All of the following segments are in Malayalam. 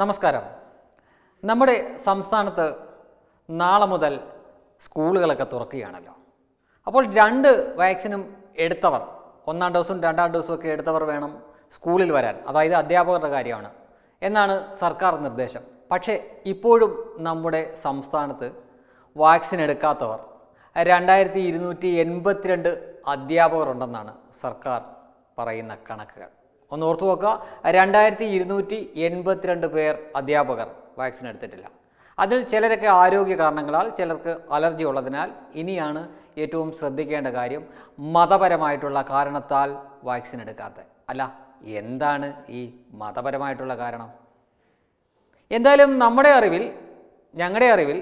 നമസ്കാരം നമ്മുടെ സംസ്ഥാനത്ത് നാളെ മുതൽ സ്കൂളുകളൊക്കെ തുറക്കുകയാണല്ലോ അപ്പോൾ രണ്ട് വാക്സിനും എടുത്തവർ ഒന്നാം ഡോസും രണ്ടാം ഡോസും ഒക്കെ എടുത്തവർ വേണം സ്കൂളിൽ വരാൻ അതായത് അധ്യാപകരുടെ കാര്യമാണ് എന്നാണ് സർക്കാർ നിർദ്ദേശം പക്ഷേ ഇപ്പോഴും നമ്മുടെ സംസ്ഥാനത്ത് വാക്സിൻ എടുക്കാത്തവർ രണ്ടായിരത്തി ഇരുന്നൂറ്റി എൺപത്തിരണ്ട് അധ്യാപകരുണ്ടെന്നാണ് സർക്കാർ പറയുന്ന കണക്കുകൾ ഒന്ന് ഓർത്തു നോക്കുക രണ്ടായിരത്തി ഇരുന്നൂറ്റി എൺപത്തിരണ്ട് പേർ അധ്യാപകർ വാക്സിൻ എടുത്തിട്ടില്ല അതിൽ ചിലരൊക്കെ ആരോഗ്യ കാരണങ്ങളാൽ ചിലർക്ക് അലർജി ഉള്ളതിനാൽ ഇനിയാണ് ഏറ്റവും ശ്രദ്ധിക്കേണ്ട കാര്യം മതപരമായിട്ടുള്ള കാരണത്താൽ വാക്സിൻ എടുക്കാത്ത അല്ല എന്താണ് ഈ മതപരമായിട്ടുള്ള കാരണം എന്തായാലും നമ്മുടെ അറിവിൽ ഞങ്ങളുടെ അറിവിൽ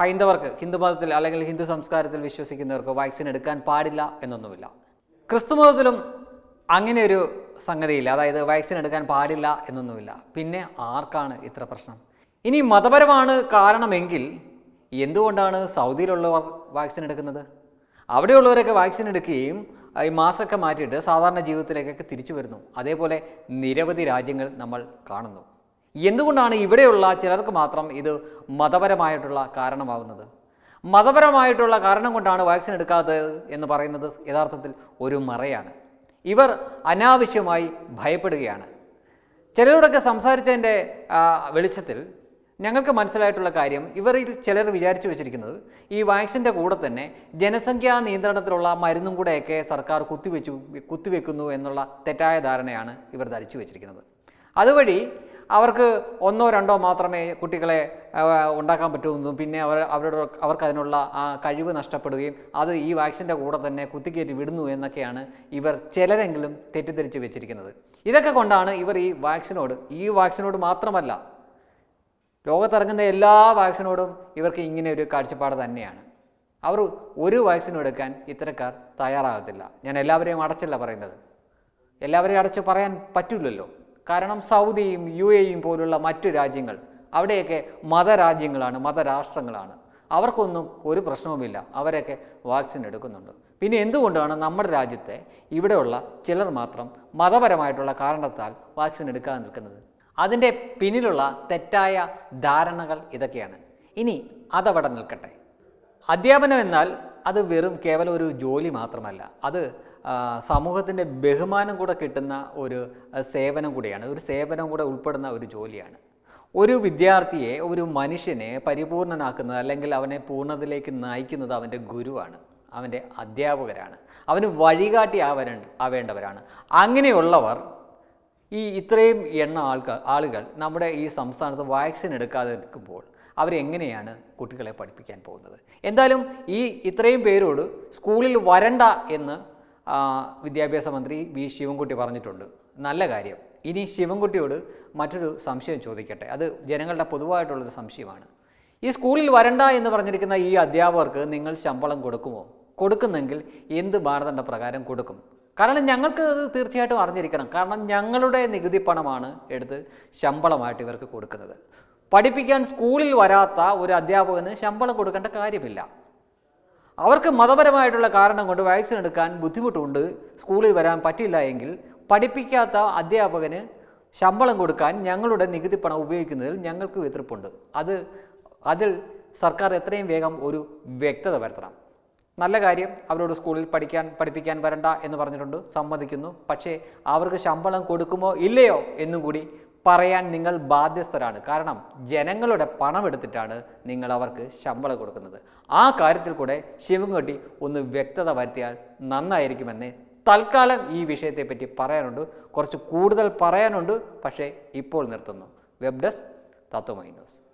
ഹൈന്ദവർക്ക് ഹിന്ദു മതത്തിൽ അല്ലെങ്കിൽ ഹിന്ദു സംസ്കാരത്തിൽ വിശ്വസിക്കുന്നവർക്ക് വാക്സിൻ എടുക്കാൻ പാടില്ല എന്നൊന്നുമില്ല ക്രിസ്തു മതത്തിലും അങ്ങനെ ഒരു സംഗതിയില്ല അതായത് വാക്സിൻ എടുക്കാൻ പാടില്ല എന്നൊന്നുമില്ല പിന്നെ ആർക്കാണ് ഇത്ര പ്രശ്നം ഇനി മതപരമാണ് കാരണമെങ്കിൽ എന്തുകൊണ്ടാണ് സൗദിയിലുള്ളവർ വാക്സിൻ എടുക്കുന്നത് അവിടെയുള്ളവരൊക്കെ വാക്സിൻ എടുക്കുകയും ഈ മാസ്കൊക്കെ മാറ്റിയിട്ട് സാധാരണ ജീവിതത്തിലേക്കൊക്കെ തിരിച്ചു വരുന്നു അതേപോലെ നിരവധി രാജ്യങ്ങൾ നമ്മൾ കാണുന്നു എന്തുകൊണ്ടാണ് ഇവിടെയുള്ള ചിലർക്ക് മാത്രം ഇത് മതപരമായിട്ടുള്ള കാരണമാകുന്നത് മതപരമായിട്ടുള്ള കാരണം കൊണ്ടാണ് വാക്സിൻ എടുക്കാത്തത് എന്ന് പറയുന്നത് യഥാർത്ഥത്തിൽ ഒരു മറയാണ് ഇവർ അനാവശ്യമായി ഭയപ്പെടുകയാണ് ചിലരോടൊക്കെ സംസാരിച്ചതിൻ്റെ വെളിച്ചത്തിൽ ഞങ്ങൾക്ക് മനസ്സിലായിട്ടുള്ള കാര്യം ഇവരിൽ ചിലർ വിചാരിച്ചു വെച്ചിരിക്കുന്നത് ഈ വാക്സിൻ്റെ കൂടെ തന്നെ ജനസംഖ്യാ നിയന്ത്രണത്തിലുള്ള മരുന്നും കൂടെയൊക്കെ സർക്കാർ കുത്തിവെച്ചു കുത്തിവെക്കുന്നു എന്നുള്ള തെറ്റായ ധാരണയാണ് ഇവർ ധരിച്ചു വെച്ചിരിക്കുന്നത് അതുവഴി അവർക്ക് ഒന്നോ രണ്ടോ മാത്രമേ കുട്ടികളെ ഉണ്ടാക്കാൻ പറ്റുമെന്നും പിന്നെ അവർ അവരുടെ അവർക്കതിനുള്ള അതിനുള്ള ആ കഴിവ് നഷ്ടപ്പെടുകയും അത് ഈ വാക്സിൻ്റെ കൂടെ തന്നെ കുത്തിക്കയറ്റി വിടുന്നു എന്നൊക്കെയാണ് ഇവർ ചിലരെങ്കിലും തെറ്റിദ്ധരിച്ച് വെച്ചിരിക്കുന്നത് ഇതൊക്കെ കൊണ്ടാണ് ഇവർ ഈ വാക്സിനോട് ഈ വാക്സിനോട് മാത്രമല്ല ലോകത്തിറങ്ങുന്ന എല്ലാ വാക്സിനോടും ഇവർക്ക് ഇങ്ങനെ ഒരു കാഴ്ചപ്പാട് തന്നെയാണ് അവർ ഒരു വാക്സിനും എടുക്കാൻ ഇത്തരക്കാർ തയ്യാറാകത്തില്ല ഞാൻ എല്ലാവരെയും അടച്ചല്ല പറയുന്നത് എല്ലാവരെയും അടച്ച് പറയാൻ പറ്റില്ലല്ലോ കാരണം സൗദിയും യു എയും പോലുള്ള മറ്റു രാജ്യങ്ങൾ അവിടെയൊക്കെ മതരാജ്യങ്ങളാണ് മതരാഷ്ട്രങ്ങളാണ് അവർക്കൊന്നും ഒരു പ്രശ്നവുമില്ല അവരൊക്കെ വാക്സിൻ എടുക്കുന്നുണ്ട് പിന്നെ എന്തുകൊണ്ടാണ് നമ്മുടെ രാജ്യത്തെ ഇവിടെയുള്ള ചിലർ മാത്രം മതപരമായിട്ടുള്ള കാരണത്താൽ വാക്സിൻ എടുക്കാൻ നിൽക്കുന്നത് അതിൻ്റെ പിന്നിലുള്ള തെറ്റായ ധാരണകൾ ഇതൊക്കെയാണ് ഇനി അതവിടെ നിൽക്കട്ടെ അധ്യാപനം എന്നാൽ അത് വെറും കേവലം ഒരു ജോലി മാത്രമല്ല അത് സമൂഹത്തിൻ്റെ ബഹുമാനം കൂടെ കിട്ടുന്ന ഒരു സേവനം കൂടെയാണ് ഒരു സേവനം കൂടെ ഉൾപ്പെടുന്ന ഒരു ജോലിയാണ് ഒരു വിദ്യാർത്ഥിയെ ഒരു മനുഷ്യനെ പരിപൂർണനാക്കുന്നത് അല്ലെങ്കിൽ അവനെ പൂർണ്ണതയിലേക്ക് നയിക്കുന്നത് അവൻ്റെ ഗുരുവാണ് അവൻ്റെ അധ്യാപകരാണ് അവന് വഴികാട്ടി ആവര ആവേണ്ടവരാണ് അങ്ങനെയുള്ളവർ ഈ ഇത്രയും എണ്ണ ആൾക്കാർ ആളുകൾ നമ്മുടെ ഈ സംസ്ഥാനത്ത് വാക്സിൻ എടുക്കാതെ നിൽക്കുമ്പോൾ അവരെങ്ങനെയാണ് കുട്ടികളെ പഠിപ്പിക്കാൻ പോകുന്നത് എന്തായാലും ഈ ഇത്രയും പേരോട് സ്കൂളിൽ വരണ്ട എന്ന് വിദ്യാഭ്യാസ മന്ത്രി വി ശിവൻകുട്ടി പറഞ്ഞിട്ടുണ്ട് നല്ല കാര്യം ഇനി ശിവൻകുട്ടിയോട് മറ്റൊരു സംശയം ചോദിക്കട്ടെ അത് ജനങ്ങളുടെ പൊതുവായിട്ടുള്ളൊരു സംശയമാണ് ഈ സ്കൂളിൽ വരണ്ട എന്ന് പറഞ്ഞിരിക്കുന്ന ഈ അധ്യാപകർക്ക് നിങ്ങൾ ശമ്പളം കൊടുക്കുമോ കൊടുക്കുന്നെങ്കിൽ എന്ത് മാനദണ്ഡ പ്രകാരം കൊടുക്കും കാരണം ഞങ്ങൾക്ക് അത് തീർച്ചയായിട്ടും അറിഞ്ഞിരിക്കണം കാരണം ഞങ്ങളുടെ നികുതി പണമാണ് എടുത്ത് ശമ്പളമായിട്ട് ഇവർക്ക് കൊടുക്കുന്നത് പഠിപ്പിക്കാൻ സ്കൂളിൽ വരാത്ത ഒരു അധ്യാപകന് ശമ്പളം കൊടുക്കേണ്ട കാര്യമില്ല അവർക്ക് മതപരമായിട്ടുള്ള കാരണം കൊണ്ട് വാക്സിൻ എടുക്കാൻ ബുദ്ധിമുട്ടുണ്ട് സ്കൂളിൽ വരാൻ പറ്റില്ല എങ്കിൽ പഠിപ്പിക്കാത്ത അധ്യാപകന് ശമ്പളം കൊടുക്കാൻ ഞങ്ങളുടെ നികുതി പണം ഉപയോഗിക്കുന്നതിൽ ഞങ്ങൾക്ക് എതിർപ്പുണ്ട് അത് അതിൽ സർക്കാർ എത്രയും വേഗം ഒരു വ്യക്തത വരുത്തണം നല്ല കാര്യം അവരോട് സ്കൂളിൽ പഠിക്കാൻ പഠിപ്പിക്കാൻ വരണ്ട എന്ന് പറഞ്ഞിട്ടുണ്ട് സമ്മതിക്കുന്നു പക്ഷേ അവർക്ക് ശമ്പളം കൊടുക്കുമോ ഇല്ലയോ എന്നും കൂടി പറയാൻ നിങ്ങൾ ബാധ്യസ്ഥരാണ് കാരണം ജനങ്ങളുടെ പണം എടുത്തിട്ടാണ് നിങ്ങൾ അവർക്ക് ശമ്പളം കൊടുക്കുന്നത് ആ കാര്യത്തിൽ കൂടെ ശിവൻകുട്ടി ഒന്ന് വ്യക്തത വരുത്തിയാൽ നന്നായിരിക്കുമെന്ന് തൽക്കാലം ഈ വിഷയത്തെപ്പറ്റി പറയാനുണ്ട് കുറച്ച് കൂടുതൽ പറയാനുണ്ട് പക്ഷേ ഇപ്പോൾ നിർത്തുന്നു വെബ് ഡെസ്ക് തത്വമൈ ന്യൂസ്